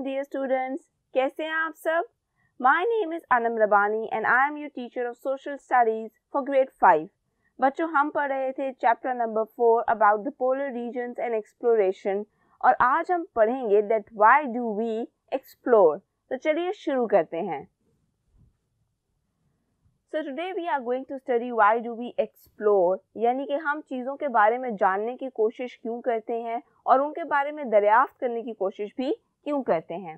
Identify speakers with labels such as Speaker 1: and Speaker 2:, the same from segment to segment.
Speaker 1: Assalamualaikum dear students. कैसे हैं आप सब? My name is Anam Rabani and I am your teacher of social studies for grade 5. बच्चों हम पढ़ रहे थे chapter number 4 about the polar regions and exploration और आज हम पढ़ेंगे that why do we explore. तो चलिए शुरू करते हैं. So today we are going to study why do we explore यानी कि हम चीज़ों के बारे में जानने की कोशिश क्यों करते हैं और उनके बारे में दरियाफ्त करने की कोशिश भी क्यों कहते हैं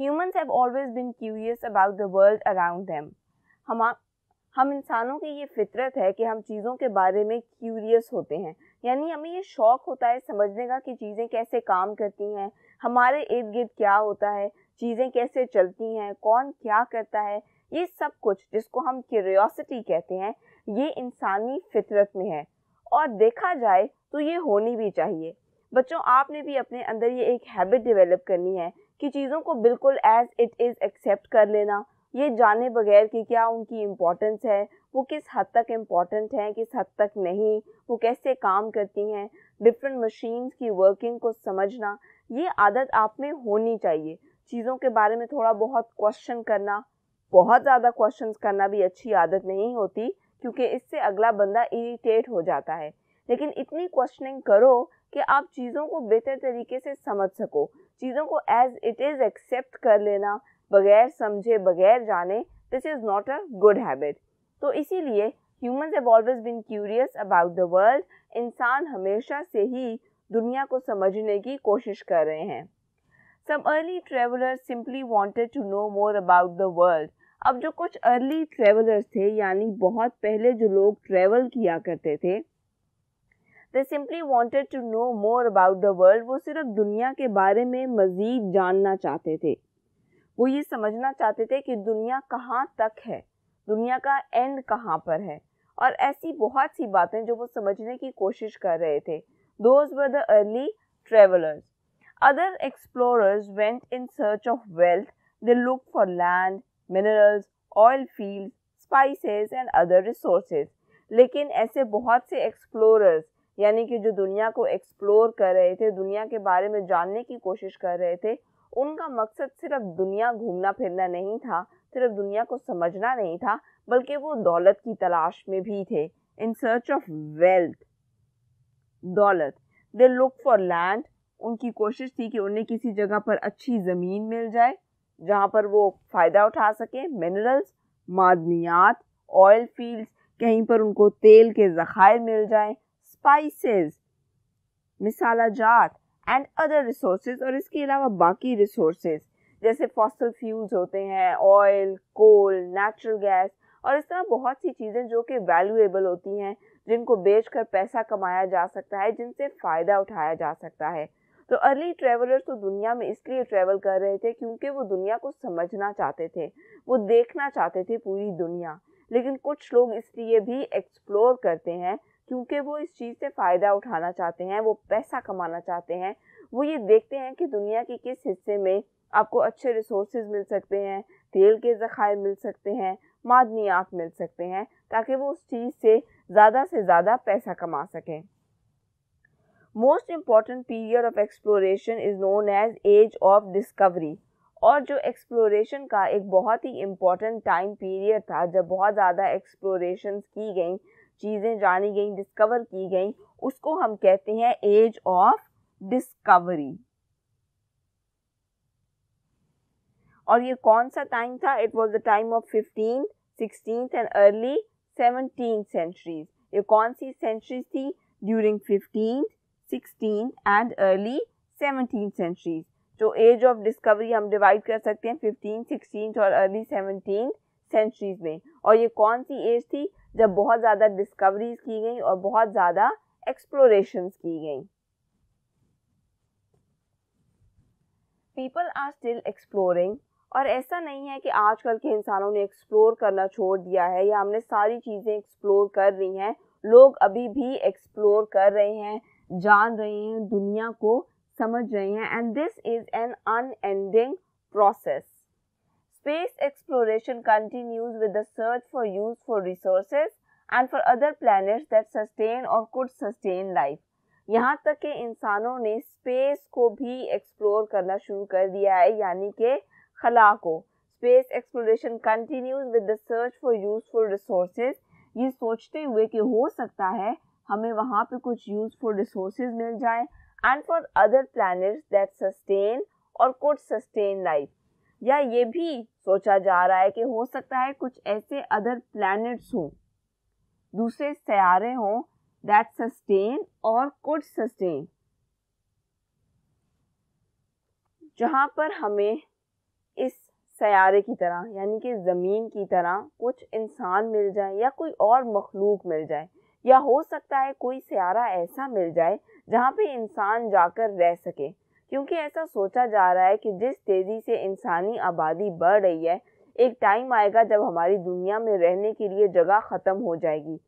Speaker 1: humans have always been curious about the world around them हम हम इंसानों की ये फितरत है कि हम चीज़ों के बारे में क्यूरियस होते हैं यानी हमें ये शौक़ होता है समझने का कि चीज़ें कैसे काम करती हैं हमारे इर्द गिर्द क्या होता है चीज़ें कैसे चलती हैं कौन क्या करता है ये सब कुछ जिसको हम क्यूरियोसिटी कहते हैं ये इंसानी फितरत में है और देखा जाए तो ये होनी भी चाहिए बच्चों आपने भी अपने अंदर ये एक हैबिट डेवलप करनी है कि चीज़ों को बिल्कुल एज इट इज़ एक्सेप्ट कर लेना ये जाने बगैर कि क्या उनकी इम्पोर्टेंस है वो किस हद तक इम्पॉर्टेंट हैं किस हद तक नहीं वो कैसे काम करती हैं डिफरेंट मशीन्स की वर्किंग को समझना ये आदत आप में होनी चाहिए चीज़ों के बारे में थोड़ा बहुत क्वेश्चन करना बहुत ज़्यादा क्वेश्चंस करना भी अच्छी आदत नहीं होती क्योंकि इससे अगला बंदा इरीटेट हो जाता है लेकिन इतनी क्वेश्चनिंग करो कि आप चीज़ों को बेहतर तरीके से समझ सको चीज़ों को एज इट इज़ एक्सेप्ट कर लेना बगैर समझे बगैर जाने this is not a good habit तो इसीलिए humans have always been curious about the world इंसान हमेशा से ही दुनिया को समझने की कोशिश कर रहे हैं some early traveller simply wanted to know more about the world अब जो कुछ अर्ली ट्रेवलर्स थे यानी बहुत पहले जो लोग ट्रेवल किया करते थे they simply wanted to know more about the world वो सिर्फ दुनिया के बारे में मज़ीद जानना चाहते थे वो ये समझना चाहते थे कि दुनिया कहाँ तक है दुनिया का एंड कहाँ पर है और ऐसी बहुत सी बातें जो वो समझने की कोशिश कर रहे थे those were the early travellers other explorers went in search of wealth they look for land minerals oil field spices and other resources लेकिन ऐसे बहुत से एक्सप्लोरर्स यानी कि जो दुनिया को एक्सप्लोर कर रहे थे दुनिया के बारे में जानने की कोशिश कर रहे थे उनका मकसद सिर्फ दुनिया घूमना फिरना नहीं था सिर्फ दुनिया को समझना नहीं था बल्कि वो दौलत की तलाश में भी थे इन सर्च ऑफ वेल्थ दौलत दे लुक फॉर लैंड उनकी कोशिश थी कि उन्हें किसी जगह पर अच्छी ज़मीन मिल जाए जहाँ पर वो फ़ायदा उठा सकें मिनरल्स मादनियात ऑयल फील्ड्स कहीं पर उनको तेल के ज़ख़ायर मिल जाएँ स्पाइसेस मिसाला जात एंड अदर रिसोर्स और इसके अलावा बाकी रिसोर्सेज जैसे फॉसल फ्यूल्स होते हैं ऑयल कोल नेचुरल गैस और इस तरह बहुत सी चीज़ें जो कि वैल्यूएबल होती हैं जिनको बेचकर पैसा कमाया जा सकता है जिनसे फ़ायदा उठाया जा सकता है तो अर्ली ट्रेवलर्स तो दुनिया में इसलिए ट्रेवल कर रहे थे क्योंकि वो दुनिया को समझना चाहते थे वो देखना चाहते थे पूरी दुनिया लेकिन कुछ लोग इसलिए भी एक्सप्लोर करते हैं क्योंकि वो इस चीज़ से फ़ायदा उठाना चाहते हैं वो पैसा कमाना चाहते हैं वो ये देखते हैं कि दुनिया के किस हिस्से में आपको अच्छे रिसोर्स मिल सकते हैं तेल के ज़ख़ायर मिल सकते हैं मादनियात मिल सकते हैं ताकि वो उस चीज़ से ज़्यादा से ज़्यादा पैसा कमा सकें most important period of exploration is known as age of discovery और जो एक्सप्लोरेशन का एक बहुत ही इम्पॉर्टेंट टाइम पीरियड था जब बहुत ज़्यादा एक्सप्लोरेशन की गई चीज़ें जानी गई डिस्कवर की गई उसको हम कहते हैं एज ऑफ डिस्कवरी और ये कौन सा टाइम था it was the time of fifteen sixteen and early seventeen centuries ये कौन सी सेंचुरीज थी during fifteen sixteen and early seventeen centuries तो एज ऑफ डिस्कवरी हम डिवाइड कर सकते हैं फिफ्टीन सिक्सटीन और अर्ली सेवनटीन सेंचुरीज में और ये कौन सी एज थी जब बहुत ज़्यादा डिस्कवरीज की गई और बहुत ज़्यादा एक्सप्लोरेशंस की गई पीपल आर स्टिल एक्सप्लोरिंग और ऐसा नहीं है कि आजकल के इंसानों ने एक्सप्लोर करना छोड़ दिया है या हमने सारी चीज़ें एक्सप्लोर कर रही हैं लोग अभी भी एक्सप्लोर कर रहे हैं जान रहे हैं दुनिया को समझ रहे हैं and this is an unending process Space exploration continues with the search for useful resources and for other planets that sustain or could sustain life. यहाँ तक कि इंसानों ने स्पेस को भी एक्सप्लोर करना शुरू कर दिया है यानी कि खला को space exploration continues with the search for useful resource ये सोचते हुए कि हो सकता है हमें वहाँ पे कुछ यूजफुल रिसोर्स मिल जाए and for other plan that sustain or could sustain life या ये भी सोचा जा रहा है कि हो सकता है कुछ ऐसे अदर प्लैनेट्स हों दूसरे सयारे हों that sustain or could sustain जहाँ पर हमें इस सयारे की तरह यानी कि ज़मीन की तरह कुछ इंसान मिल जाए या कोई और मखलूक मिल जाए या हो सकता है कोई सयारा ऐसा मिल जाए जहाँ पे इंसान जाकर रह सके क्योंकि ऐसा सोचा जा रहा है कि जिस तेज़ी से इंसानी आबादी बढ़ रही है एक टाइम आएगा जब हमारी दुनिया में रहने के लिए जगह ख़त्म हो जाएगी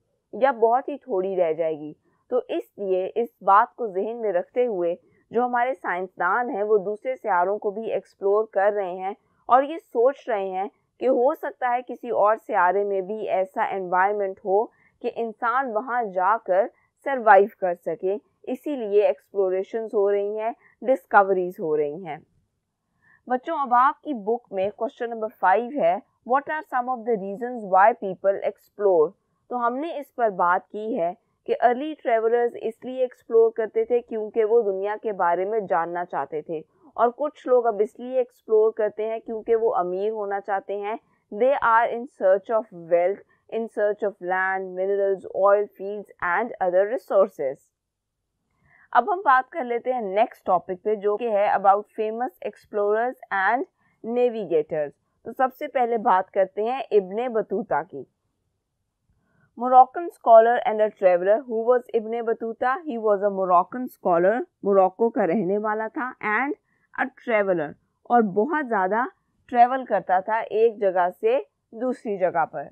Speaker 1: या बहुत ही थोड़ी रह जाएगी तो इसलिए इस बात को जहन में रखते हुए जो हमारे साइंसदान हैं वो दूसरे सियारों को भी एक्सप्लोर कर रहे हैं और ये सोच रहे हैं कि हो सकता है किसी और सियारे में भी ऐसा एनवायरनमेंट हो कि इंसान वहाँ जाकर सरवाइव कर सके इसीलिए एक्सप्लोरेशन हो रही हैं डिस्कवरीज हो रही हैं बच्चों अब आपकी बुक में क्वेश्चन नंबर फाइव है what are some of the reasons why people explore तो हमने इस पर बात की है कि अर्ली ट्रेवलर्स इसलिए एक्सप्लोर करते थे क्योंकि वो दुनिया के बारे में जानना चाहते थे और कुछ लोग अब इसलिए एक्सप्लोर करते हैं क्योंकि वो अमीर होना चाहते हैं they are in search of wealth in search of land minerals oil field and other resources अब हम बात कर लेते हैं नेक्स्ट टॉपिक पे जो कि है about famous explorers and navigators तो सबसे पहले बात करते हैं इब्ने बतूता की Moroccan scholar and a traveller who was Ibn Battuta he was a Moroccan scholar Morocco का रहने वाला था एंड अ ट्रेवलर और बहुत ज़्यादा ट्रेवल करता था एक जगह से दूसरी जगह पर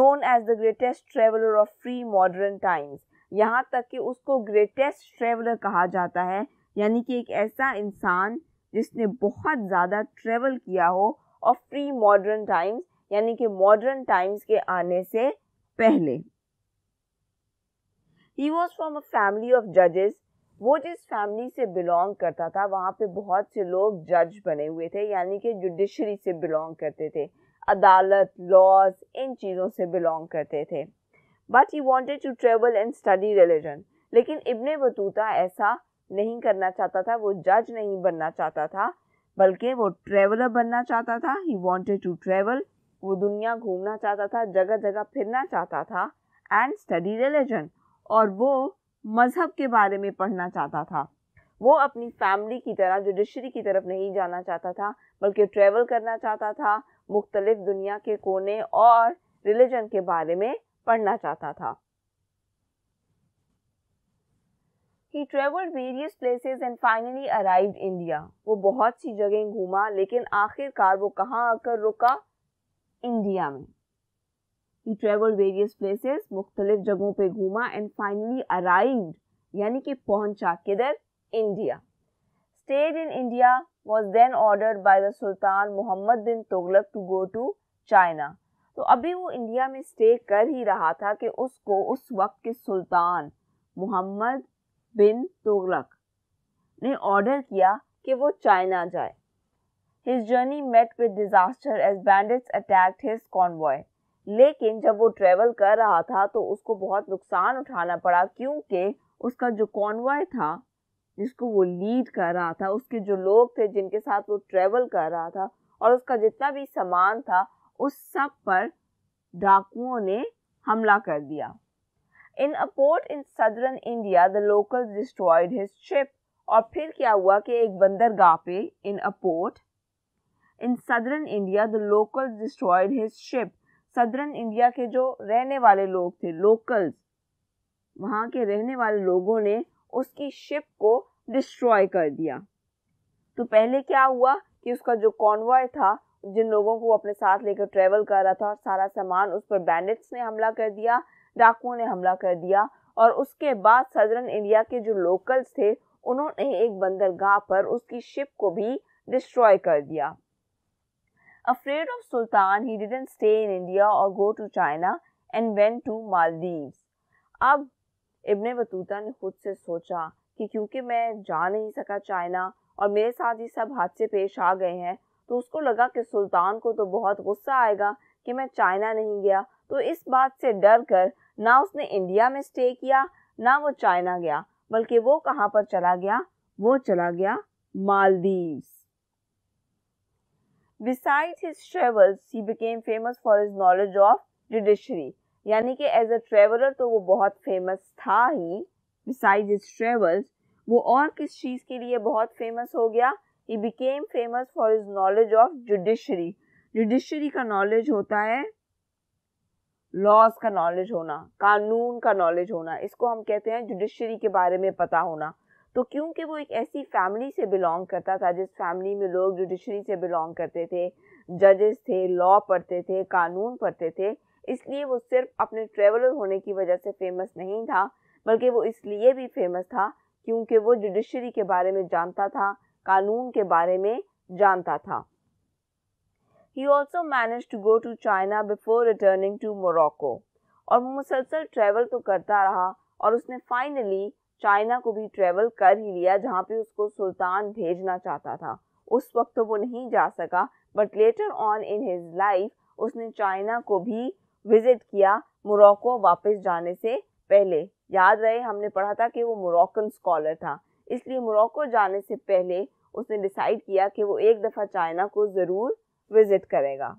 Speaker 1: known as the greatest traveller of free modern times यहाँ तक कि उसको ग्रेटेस्ट ट्रेवलर कहा जाता है यानी कि एक ऐसा इंसान जिसने बहुत ज़्यादा ट्रेवल किया हो और प्री मॉडर्न टाइम्स यानी कि मॉडर्न टाइम्स के आने से पहले ही was from a family of जजेस वो जिस फैमिली से बिलोंग करता था वहाँ पे बहुत से लोग जज बने हुए थे यानी कि जुडिशरी से बिलोंग करते थे अदालत लॉज इन चीज़ों से बिलोंग करते थे but he wanted to travel and study religion लेकिन इबन बतूता ऐसा नहीं करना चाहता था वो जज नहीं बनना चाहता था बल्कि वो ट्रेवलर बनना चाहता था ही वॉन्टेड टू ट्रेवल वो दुनिया घूमना चाहता था जगह जगह फिरना चाहता था एंड स्टडी रिलीजन और वो मज़हब के बारे में पढ़ना चाहता था वो अपनी फैमिली की तरह जुडिशरी की तरफ नहीं जाना चाहता था बल्कि ट्रेवल करना चाहता था मुख्तलिफ दुनिया के कोने और रिलीजन के बारे में पढ़ना चाहता था he travelled various places and finally arrived India वो बहुत सी जगह घूमा लेकिन आखिरकार वो कहाँ आकर रुका इंडिया में ही ट्रेवल्ड वेरियस प्लेसेस मुख्तलिफ जगहों पे घूमा एंड फाइनली अराइव्ड यानी कि पहुंचा किधर India stayed in India was then order by the sultan Mohammad bin Tughlaq to go to China तो अभी वो इंडिया में स्टे कर ही रहा था कि उसको उस वक्त के सुल्तान मोहम्मद बिन तुगलक ने ऑर्डर किया कि वो चाइना जाए his journey met with disaster as bandits attacked his convoy लेकिन जब वो ट्रेवल कर रहा था तो उसको बहुत नुकसान उठाना पड़ा क्योंकि उसका जो कॉन्वॉय था जिसको वो लीड कर रहा था उसके जो लोग थे जिनके साथ वो ट्रेवल कर रहा था और उसका जितना भी सामान था उस सब पर डाकुओं ने हमला कर दिया in a port in southern India the local destroyed his ship और फिर क्या हुआ कि एक बंदरगाह पे in a port in southern India the local destroyed his ship southern India के जो रहने वाले लोग थे लोकल्स वहाँ के रहने वाले लोगों ने उसकी शिप को डिस्ट्रॉय कर दिया तो पहले क्या हुआ कि उसका जो कॉन्वॉय था जिन लोगों को अपने साथ लेकर ट्रेवल कर रहा था और सारा सामान उस पर बैंडिट्स ने हमला कर दिया डाकुओं ने हमला कर दिया और उसके बाद सदरन इंडिया के जो लोकल्स थे उन्होंने एक बंदरगाह पर उसकी शिप को भी डिस्ट्रॉय कर दिया afraid of sultan he didn't stay in India और go to China and went to Maldives अब इबन बतूता ने खुद से सोचा कि क्योंकि मैं जा नहीं सका चाइना और मेरे साथ ये सब हादसे पेश आ गए हैं तो उसको लगा कि सुल्तान को तो बहुत गुस्सा आएगा कि मैं चाइना नहीं गया तो इस बात से डर कर ना उसने इंडिया में स्टे किया ना वो चाइना गया बल्कि वो कहाँ पर चला गया वो चला गया Maldives Besides his travels, he became famous for his knowledge of judiciary. यानी कि एज अ ट्रेवलर तो वो बहुत फेमस था ही बिसाइड हिज ट्रेवल्स वो और किस चीज़ के लिए बहुत फेमस हो गया he became famous for his knowledge of judiciary judiciary का नॉलेज होता है लॉज का नॉलेज होना कानून का नॉलेज होना इसको हम कहते हैं जुडिशरी के बारे में पता होना तो क्योंकि वो एक ऐसी फैमिली से बिलोंग करता था जिस फैमिली में लोग जुडिशरी से बिलोंग करते थे जजेस थे लॉ पढ़ते थे कानून पढ़ते थे इसलिए वो सिर्फ अपने ट्रेवलर होने की वजह से फेमस नहीं था बल्कि वो इसलिए भी फेमस था क्योंकि वो जुडिशरी के बारे में जानता था कानून के बारे में जानता था he also manage to go to China before returning to Morocco और वो मुसलसल ट्रैवल तो करता रहा और उसने फाइनली चाइना को भी ट्रैवल कर ही लिया जहाँ पे उसको सुल्तान भेजना चाहता था उस वक्त तो वो नहीं जा सका but later on in his life उसने चाइना को भी विजिट किया मोरको वापस जाने से पहले याद रहे हमने पढ़ा था कि वो मोरक्कन स्कॉलर था इसलिए मोरक्को जाने से पहले उसने डिसाइड किया कि वो एक दफ़ा चाइना को ज़रूर विज़िट करेगा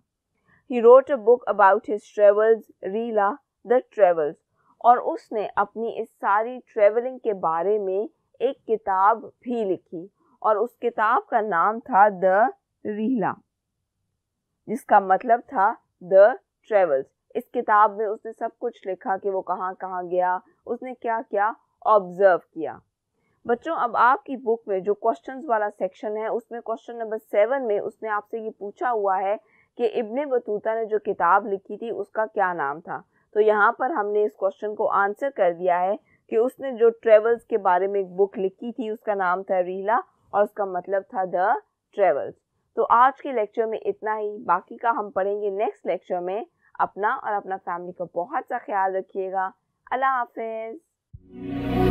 Speaker 1: he wrote a book about his travels Rihla the travels और उसने अपनी इस सारी ट्रेवलिंग के बारे में एक किताब भी लिखी और उस किताब का नाम था द रीला जिसका मतलब था द ट्रेवल्स इस किताब में उसने सब कुछ लिखा कि वो कहाँ कहाँ गया उसने क्या क्या ऑब्जर्व किया बच्चों अब आपकी बुक में जो क्वेश्चंस वाला सेक्शन है उसमें क्वेश्चन नंबर सेवन में उसने आपसे ये पूछा हुआ है कि इब्ने बतूता ने जो किताब लिखी थी उसका क्या नाम था तो यहाँ पर हमने इस क्वेश्चन को आंसर कर दिया है कि उसने जो ट्रेवल्स के बारे में एक बुक लिखी थी उसका नाम था रीला और उसका मतलब था द ट्रेवल्स तो आज के लेक्चर में इतना ही बाकी का हम पढ़ेंगे नेक्स्ट लेक्चर में अपना और अपना फैमिली का बहुत सा ख्याल रखिएगा अल्लाह हाफिज़